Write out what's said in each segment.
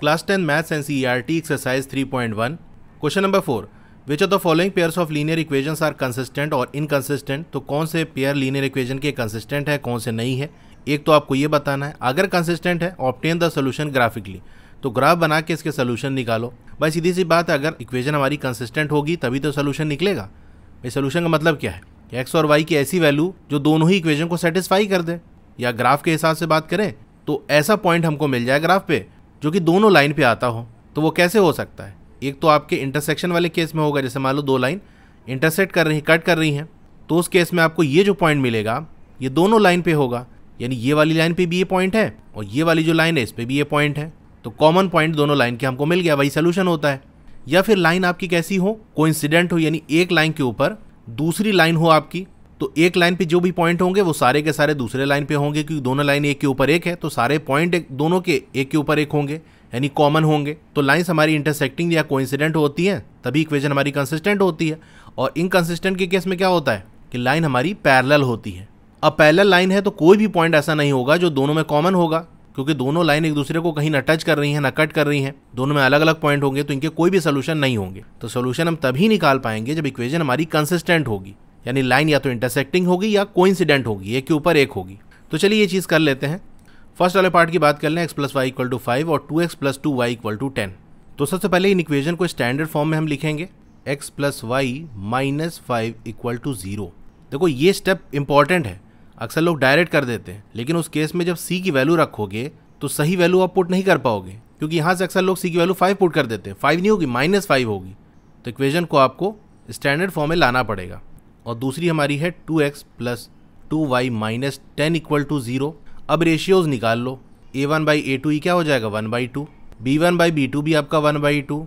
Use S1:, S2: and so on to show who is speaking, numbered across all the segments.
S1: class Class 10 exercise three point 3.1 question number four which of the following pairs of linear equation are consistent और inconsistent तो कौन से pair linear equation के consistent है कौन से नहीं है एक तो आपको ये बताना है अगर कंसिस्टेंट है ऑप्टेन द सोल्यूशन ग्राफिकली तो ग्राफ बना के इसके सोल्यूशन निकालो भाई सीधी सी बात है अगर इक्वेजन हमारी कंसिस्टेंट होगी तभी तो सोल्यूशन निकलेगा भाई सोल्यूशन का मतलब क्या है एक्स और वाई की ऐसी वैल्यू जो दोनों ही इक्वेजन को सेटिस्फाई कर दे या ग्राफ के हिसाब से बात करें तो ऐसा पॉइंट हमको मिल जाए ग्राफ पे जो कि दोनों लाइन पे आता हो तो वो कैसे हो सकता है एक तो आपके इंटरसेक्शन वाले केस में होगा जैसे मान लो दो लाइन इंटरसेक्ट कर रही कट कर रही हैं तो उस केस में आपको ये जो पॉइंट मिलेगा ये दोनों लाइन पे होगा यानी ये वाली लाइन पे भी ये पॉइंट है और ये वाली जो लाइन है इस पर भी ये पॉइंट है तो कॉमन पॉइंट दोनों लाइन के हमको मिल गया वही सोल्यूशन होता है या फिर लाइन आपकी कैसी हो कोइंसिडेंट हो यानी एक लाइन के ऊपर दूसरी लाइन हो आपकी तो एक लाइन पे जो भी पॉइंट होंगे वो सारे के सारे दूसरे लाइन पे होंगे क्योंकि दोनों लाइन एक के ऊपर एक है तो सारे पॉइंट दोनों के एक के ऊपर एक होंगे यानी कॉमन होंगे तो लाइंस हमारी इंटरसेक्टिंग या कोइंसिडेंट होती हैं तभी इक्वेशन हमारी कंसिस्टेंट होती है और इनकन्सिस्टेंट के केस में क्या होता है कि लाइन हमारी पैरल होती है अब पैरल लाइन है तो कोई भी पॉइंट ऐसा नहीं होगा जो दोनों में कॉमन होगा क्योंकि दोनों लाइन एक दूसरे को कहीं ना टच कर रही हैं न कट कर रही हैं दोनों में अलग अलग पॉइंट होंगे तो इनके कोई भी सोल्यूशन नहीं होंगे तो सोल्यूशन हम तभी निकाल पाएंगे जब इक्वेशन हमारी कंसिस्टेंट होगी यानी लाइन या तो इंटरसेक्टिंग होगी या कोइंसिडेंट होगी एक के ऊपर एक होगी तो चलिए ये चीज़ कर लेते हैं फर्स्ट वाले पार्ट की बात कर लें x plus y equal to five और two x plus two y equal to ten तो सबसे पहले इन इक्वेशन को स्टैंडर्ड फॉर्म में हम लिखेंगे x plus y minus five equal to zero देखो ये स्टेप इंपॉर्टेंट है अक्सर लोग डायरेक्ट कर देते हैं लेकिन उस केस में जब सी की वैल्यू रखोगे तो सही वैल्यू आप पुट नहीं कर पाओगे क्योंकि यहाँ से अक्सर लोग सी की वैल्यू फाइव पुट कर देते हैं फाइव नहीं होगी माइनस फाइव होगी तो इक्वेजन को आपको स्टैंडर्ड फॉर्म में लाना पड़ेगा और दूसरी हमारी है two x plus two y minus ten equal to zero अब रेशियोज़ निकाल लो a one by a two ही क्या हो जाएगा one by two b one by b two भी आपका वन बाई टू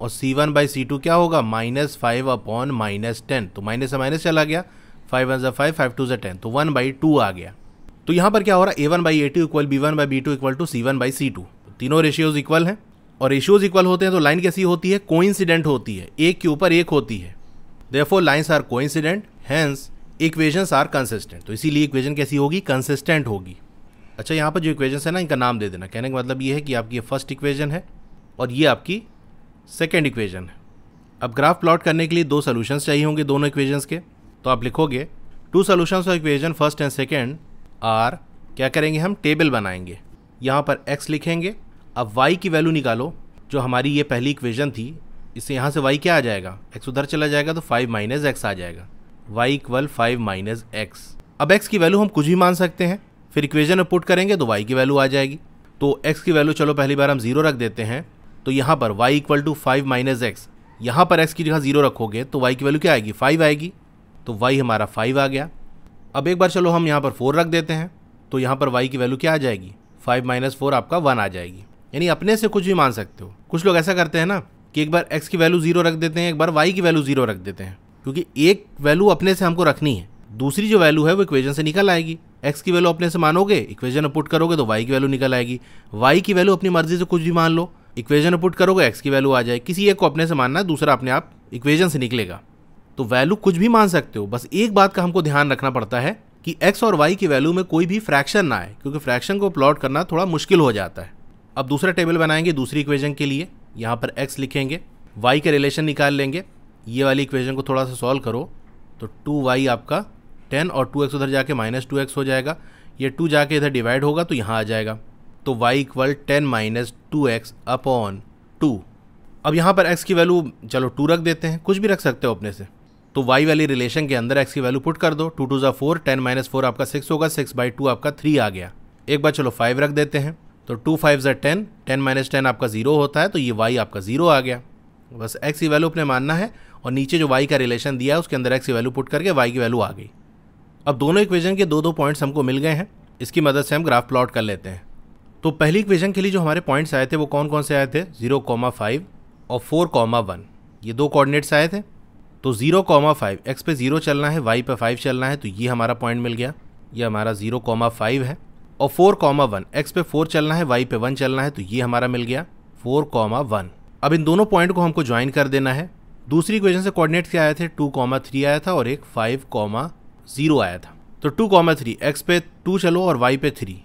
S1: और c one by c two क्या होगा minus five upon minus ten तो माइनस से माइनस चला गया फाइव वन जै फाइव फाइव टू जै टेन तो वन बाई टू आ गया तो यहाँ पर क्या हो रहा है a one by a two equal b one by b two equal to c one by c two तीनों रेशियोज़ इक्वल हैं और रेशियोज़ इक्वल होते हैं तो लाइन कैसी होती है कोइंसिडेंट होती है एक के ऊपर एक होती है therefore lines are coincident hence equations are consistent तो इसीलिए इक्वेशन कैसी होगी कंसिस्टेंट होगी अच्छा यहाँ पर जो इक्वेशंस है ना इनका नाम दे देना कहने का मतलब ये है कि आपकी ये फर्स्ट इक्वेशन है और ये आपकी सेकेंड इक्वेशन है अब ग्राफ प्लॉट करने के लिए दो सोल्यूशंस चाहिए होंगे दोनों इक्वेशंस के तो आप लिखोगे two solutions of equation first and second are क्या करेंगे हम टेबल बनाएंगे यहाँ पर एक्स लिखेंगे अब वाई की वैल्यू निकालो जो हमारी ये पहली इक्वेशन थी इससे यहाँ से वाई क्या आ जाएगा एक्स उधर चला जाएगा तो फाइव माइनस एक्स आ जाएगा y equal five minus x अब एक्स की वैल्यू हम कुछ भी मान सकते हैं फिर इक्वेजन में पुट करेंगे तो वाई की वैल्यू आ जाएगी तो एक्स की वैल्यू चलो पहली बार हम जीरो रख देते हैं तो यहाँ पर y equal to five minus x यहाँ पर एक्स की जगह जीरो रखोगे तो वाई की वैल्यू क्या आएगी फाइव आएगी तो वाई हमारा फाइव आ गया अब एक बार चलो हम यहाँ पर फोर रख देते हैं तो यहाँ पर वाई की वैल्यू क्या आ जाएगी फाइव माइनस फोर आपका वन आ जाएगी यानी अपने से कुछ भी मान सकते हो कुछ लोग ऐसा करते हैं ना कि एक बार एक्स की वैल्यू ज़ीरो रख देते हैं एक बार वाई की वैल्यू ज़ीरो रख देते हैं क्योंकि एक वैल्यू अपने से हमको रखनी है दूसरी जो वैल्यू है वो इक्वेजन से निकल आएगी एक्स की वैल्यू अपने से मानोगे इक्वेजन पुट करोगे तो वाई की वैल्यू निकल आएगी वाई की वैल्यू अपनी मर्जी से कुछ भी मान लो इक्वेजन पुट करोगे एक्स की वैल्यू आ जाए किसी एक को अपने से मानना है दूसरा अपने आप इक्वेजन से निकलेगा तो वैल्यू कुछ भी मान सकते हो बस एक बात का हमको ध्यान रखना पड़ता है कि एक्स और वाई की वैल्यू में कोई भी फ्रैक्शन ना आए क्योंकि फ्रैक्शन को प्लॉट करना थोड़ा मुश्किल हो जाता है अब दूसरा टेबल बनाएंगे दूसरी इक्वेजन के लिए यहाँ पर एक्स लिखेंगे वाई के रिलेशन निकाल लेंगे ये वाली इक्वेशन को थोड़ा सा सॉल्व करो तो टू वाई आपका टेन और टू एक्स उधर जाके माइनस टू एक्स हो जाएगा ये टू जाके इधर डिवाइड होगा तो यहाँ आ जाएगा तो y equal ten minus two x upon two अब यहाँ पर x की वैल्यू चलो टू रख देते हैं कुछ भी रख सकते हो अपने से तो y वाली रिलेशन के अंदर x की वैल्यू पुट कर दो टू टू ज़ा फोर टेन माइनस फोर आपका सिक्स होगा सिक्स बाई टू आपका थ्री आ गया एक बार चलो फाइव रख देते हैं तो टू फाइव जै टेन टेन माइनस टेन आपका ज़ीरो होता है तो ये वाई आपका ज़ीरो आ गया बस एक्स की वैल्यू अपने मानना है और नीचे जो वाई का रिलेशन दिया है उसके अंदर एक्स की वैल्यू पुट करके वाई की वैल्यू आ गई अब दोनों इक्वेशन के दो दो पॉइंट्स हमको मिल गए हैं इसकी मदद से हम ग्राफ प्लॉट कर लेते हैं तो पहली इक्वेशन के लिए जो हमारे पॉइंट्स आए थे वो कौन कौन से आए थे जीरो कॉमा फाइव और फोर कॉमा वन ये दो कोऑर्डिनेट्स आए थे तो जीरो कॉमा फाइव एक्स पे ज़ीरो चलना है वाई पे फाइव चलना है तो ये हमारा पॉइंट मिल गया ये हमारा जीरो कॉमा फाइव है और फोर कॉमा वन एक्स पे फोर चलना है वाई पे वन चलना है तो ये हमारा मिल गया फोर कॉमा वन अब इन दोनों पॉइंट को हमको ज्वाइन कर देना है दूसरी इक्वेशन से कोऑर्डिनेट क्या आए थे टू कॉमा थ्री आया था और एक फाइव कॉमा जीरो आया था तो टू कॉमा थ्री एक्स पे टू चलो और वाई पे थ्री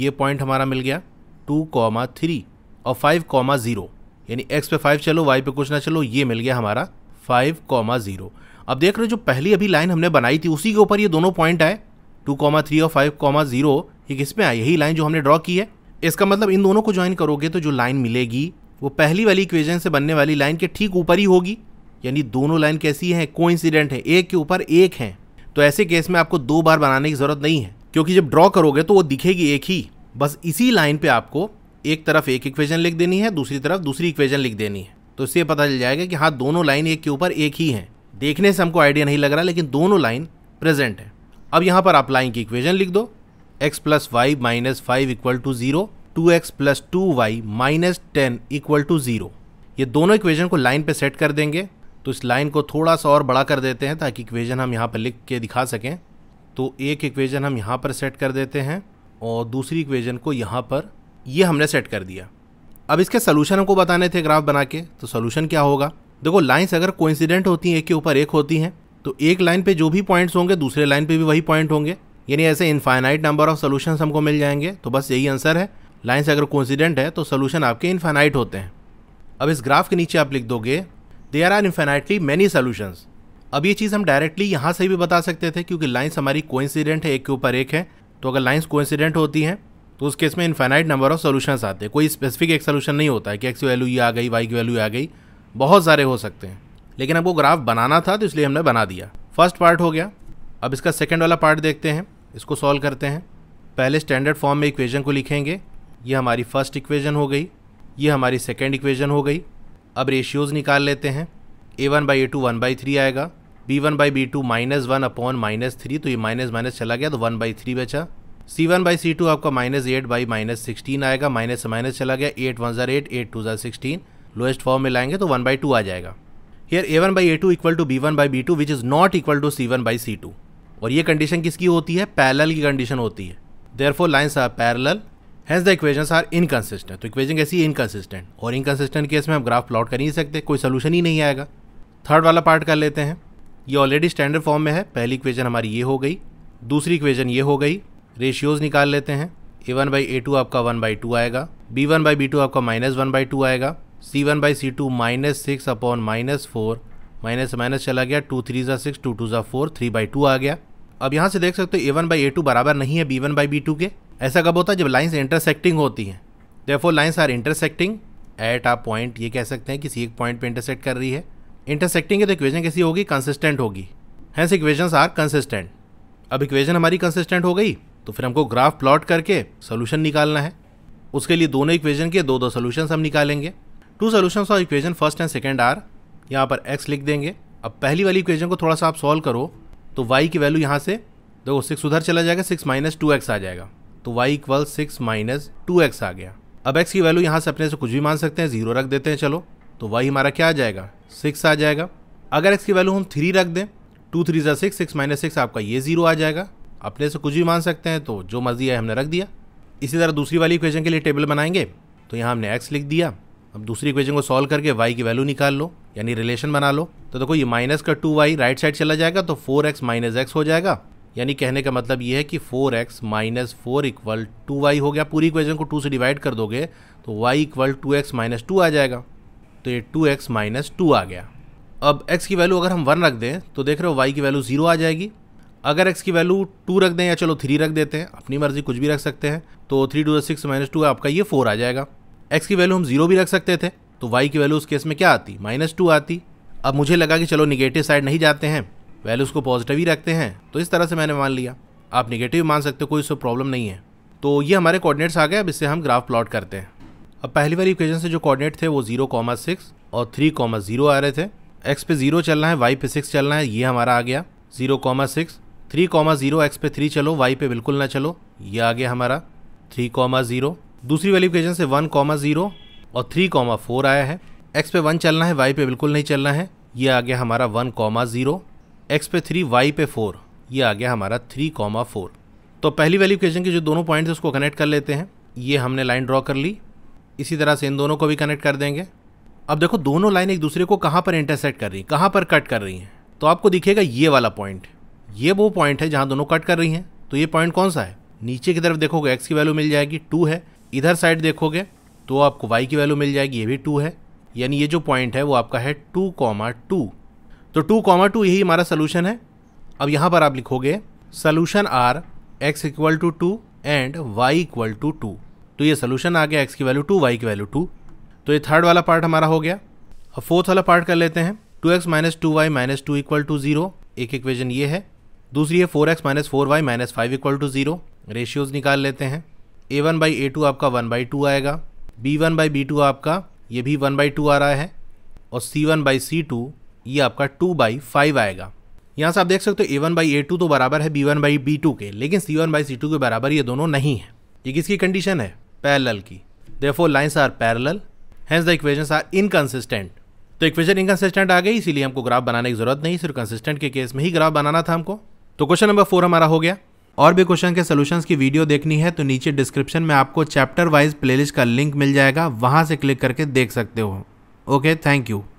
S1: ये पॉइंट हमारा मिल गया टू कॉमा थ्री और फाइव कॉमा ज़ीरो यानी एक्स पे फाइव चलो वाई पे कुछ ना चलो ये मिल गया हमारा फाइव कॉमा ज़ीरो अब देख रहे हो जो पहली अभी लाइन हमने बनाई थी उसी के ऊपर ये दोनों पॉइंट आए टू कॉमा थ्री और फाइव कॉमा ज़ीरो ये किस पे आई यही लाइन जो हमने ड्रॉ की है इसका मतलब इन दोनों को ज्वाइन करोगे तो जो लाइन मिलेगी वो पहली वाली इक्वेजन से बनने वाली लाइन के ठीक ऊपर ही होगी यानी दोनों लाइन कैसी हैं को इंसिडेंट है एक के ऊपर एक है तो ऐसे केस में आपको दो बार बनाने की ज़रूरत नहीं है क्योंकि जब ड्रॉ करोगे तो वो दिखेगी एक ही बस इसी लाइन पे आपको एक तरफ एक इक्वेजन लिख देनी है दूसरी तरफ दूसरी इक्वेजन लिख देनी है तो इससे पता चल जाएगा कि हाँ दोनों लाइन एक के ऊपर एक ही हैं देखने से हमको आइडिया नहीं लग रहा लेकिन दोनों लाइन प्रेजेंट है अब यहाँ पर आप लाइन की इक्वेजन लिख दो x plus y minus five equal to zero two x plus two y minus ten equal to zero ये दोनों इक्वेशन को लाइन पे सेट कर देंगे तो इस लाइन को थोड़ा सा और बड़ा कर देते हैं ताकि इक्वेशन हम यहाँ पर लिख के दिखा सकें तो एक इक्वेशन हम यहाँ पर सेट कर देते हैं और दूसरी इक्वेशन को यहाँ पर ये हमने सेट कर दिया अब इसके सोल्यूशन हमको बताने थे ग्राफ बना के तो सोल्यूशन क्या होगा देखो लाइन्स अगर कोइंसिडेंट होती हैं एक के ऊपर एक होती हैं तो एक लाइन पे जो भी पॉइंट्स होंगे दूसरे लाइन पे भी वही पॉइंट होंगे यानी ऐसे इनफाइनाइट नंबर ऑफ सोल्यूशन हमको मिल जाएंगे तो बस यही आंसर है लाइन्स अगर कोंसिडेंट है तो सोल्यूशन आपके इनफाइनाइट होते हैं अब इस ग्राफ के नीचे आप लिख दोगे they are infinitely many solutions अब ये चीज़ हम डायरेक्टली यहाँ से भी बता सकते थे क्योंकि लाइन्स हमारी कोइंसिडेंट है एक के ऊपर एक है तो अगर लाइन्स कोइंसिडेंट होती हैं तो उस केस में इन्फाइनाइट नंबर ऑफ सोल्यूशंस आते हैं कोई स्पेसिफिक एक सोल्यूशन नहीं होता है कि एक्स की वैल्यू ये आ गई वाई की वैल्यू आ गई बहुत सारे हो सकते हैं लेकिन अब वो ग्राफ बनाना था तो इसलिए हमने बना दिया फर्स्ट पार्ट हो गया अब इसका सेकेंड वाला पार्ट देखते हैं इसको सॉल्व करते हैं पहले स्टैंडर्ड फॉर्म में इक्वेशन को लिखेंगे ये हमारी फर्स्ट इक्वेशन हो गई ये हमारी सेकेंड इक्वेशन हो गई अब रेशियोज़ निकाल लेते हैं a one by a two one by three आएगा b one by b two minus one upon minus three तो ये माइनस माइनस चला गया तो वन बाई थ्री बचा c one by c two आपका minus eight by minus sixteen आएगा minus से माइनस चला गया एट वन ज़ार एट एट टू ज़ार सिक्सटीन लोएस्ट फॉर्म में लाएंगे तो वन बाई टू आ जाएगा here a one by a two equal to b one by b two which is not equal to c one by c two और ये condition किसकी होती है पैरल की कंडीशन होती है therefore lines are parallel hence the equation are inconsistent तो equation कैसी इनकन्सिस्टेंट और इनकन्सिस्टेंट केस में हम ग्राफ प्लॉट कर नहीं सकते कोई सोल्यूशन ही नहीं आएगा थर्ड वाला पार्ट कर लेते हैं ये ऑलरेडी स्टैंडर्ड फॉर्म में है पहली इक्वेजन हमारी ये हो गई दूसरी इक्वेजन ये हो गई रेशियोज निकाल लेते हैं a one by a two आपका वन बाई टू आएगा b one by b two आपका माइनस वन बाई टू आएगा c one by c two minus six upon minus four minus minus चला गया टू थ्री ज़ा six two two ज़ा four three by two आ गया अब यहाँ से देख सकते हो a one by a two बराबर नहीं है b one by b two के ऐसा कब होता है जब लाइन्स इंटरसेक्टिंग होती हैं therefore lines are intersecting at a point ये कह सकते हैं किसी एक पॉइंट पे इंटरसेक्ट कर रही है इंटरसेक्टिंग है तो इक्वेजन कैसी होगी कंसिस्टेंट होगी हैंस इक्वेजन आर कंसिस्टेंट अब इक्वेजन हमारी कंसिस्टेंट हो गई तो फिर हमको ग्राफ प्लॉट करके सोल्यूशन निकालना है उसके लिए दोनों इक्वेजन के दो दो सोल्यूशन हम निकालेंगे two solution of equation first and second are यहाँ पर एक्स लिख देंगे अब पहली वाली इक्वेजन को थोड़ा सा आप सॉल्व करो तो वाई की वैल्यू यहाँ से देखो सिक्स उधर चला जाएगा सिक्स माइनस टू एक्स आ जाएगा तो y equal six minus two x आ गया अब एक्स की वैल्यू यहाँ से अपने से कुछ भी मान सकते हैं जीरो रख देते हैं चलो तो वाई हमारा क्या आ जाएगा सिक्स आ जाएगा अगर एक्स की वैल्यू हम थ्री रख दें टू थ्री जो सिक्स सिक्स माइनस सिक्स आपका ये जीरो आ जाएगा अपने से कुछ भी मान सकते हैं तो जो मर्जी है हमने रख दिया इसी तरह दूसरी वाली इक्वेशन के लिए टेबल बनाएंगे तो यहाँ हमने एक्स लिख दिया अब दूसरी इक्वेशन को सॉल्व करके वाई की वैल्यू निकाल लो यानी रिलेशन बना लो तो देखो ये माइनस का टू वाई राइट साइड चला जाएगा तो फोर एक्स माइनस एक्स हो जाएगा यानी कहने का मतलब ये है कि four x minus four equal to y हो गया पूरी इक्वेशन को टू से डिवाइड कर दोगे तो y equal to x minus two आ जाएगा तो ये टू एक्स माइनस टू आ गया अब एक्स की वैल्यू अगर हम वन रख दें तो देख रहे हो वाई की वैल्यू जीरो आ जाएगी अगर एक्स की वैल्यू टू रख दें या चलो थ्री रख देते हैं अपनी मर्जी कुछ भी रख सकते हैं तो three two six minus two आपका ये फोर आ जाएगा एक्स की वैल्यू हम जीरो भी रख सकते थे तो वाई की वैल्यू उस केस में क्या आती माइनस टू आती अब मुझे लगा कि चलो निगेटिव साइड नहीं जाते हैं वैल्यूज को पॉजिटिव ही रखते हैं तो इस तरह से मैंने मान लिया आप निगेटिव मान सकते हो कोई उसमें प्रॉब्लम नहीं है तो ये हमारे कोऑर्डिनेट्स आ गए अब इससे हम ग्राफ प्लॉट करते हैं अब पहली बार इक्वेशन से जो कोऑर्डिनेट थे वो जीरो कॉमा सिक्स और थ्री कॉमा जीरो आ रहे थे एक्स पे जीरो चलना है वाई पे सिक्स चलना है ये हमारा आ गया zero comma six three comma zero x पे थ्री चलो वाई पे बिल्कुल ना चलो ये आ गया हमारा थ्री कॉमा जीरो दूसरी वाली इक्वेशन से वन कॉमा ज़ीरो और थ्री कॉमा फोर आया है एक्स पे वन चलना है वाई पे बिल्कुल नहीं चलना है ये आ गया हमारा वन कॉमा ज़ीरो एक्स पे थ्री वाई पे फोर ये आ गया हमारा थ्री कॉमा फोर तो पहली वाली इक्वेशन के जो दोनों है उसको कनेक्ट कर लेते हैं ये हमने लाइन ड्रॉ कर ली इसी तरह से इन दोनों को भी कनेक्ट कर देंगे अब देखो दोनों लाइन एक दूसरे को कहाँ पर इंटरसेक्ट कर रही हैं कहाँ पर कट कर रही हैं तो आपको दिखेगा ये वाला पॉइंट ये वो पॉइंट है जहाँ दोनों कट कर रही हैं तो ये पॉइंट कौन सा है नीचे की तरफ देखोगे एक्स की वैल्यू मिल जाएगी टू है इधर साइड देखोगे तो आपको वाई की वैल्यू मिल जाएगी ये भी टू है यानी ये जो पॉइंट है वो आपका है टू कॉमा टू तो टू कॉमा टू यही हमारा सोल्यूशन है अब यहाँ पर आप लिखोगे solution are x equal to two and y equal to two तो ये सोल्यूशन आ गया एक्स की वैल्यू टू वाई की वैल्यू टू तो ये थर्ड वाला पार्ट हमारा हो गया अब फोर्थ वाला पार्ट कर लेते हैं two x minus two y minus two equal to zero एक इक्वेजन ये है दूसरी है four x minus four y minus five equal to zero ratios निकाल लेते हैं a one by a two आपका वन बाई टू आएगा b one by b two आपका ये भी वन बाई टू आ रहा है और c one by c two ये आपका टू बाई फाइव आएगा यहाँ से आप देख सकते हो a one by a two तो बराबर है b one by b two के लेकिन c one by c two के बराबर ये दोनों नहीं है ये किसकी कंडीशन है पैरल की therefore lines are parallel hence the equation are inconsistent तो इक्वेजन इनकन्सिस्टेंट आ गई इसीलिए हमको ग्राफ बनाने की जरूरत नहीं सिर्फ कंसिस्टेंट के केस में ही ग्राफ बनाना था हमको तो क्वेश्चन नंबर फोर हमारा हो गया और भी क्वेश्चन के सोल्यूशंस की वीडियो देखनी है तो नीचे डिस्क्रिप्शन में आपको चैप्टर वाइज प्लेलिस्ट का लिंक मिल जाएगा वहाँ से क्लिक करके देख सकते हो ओके थैंक यू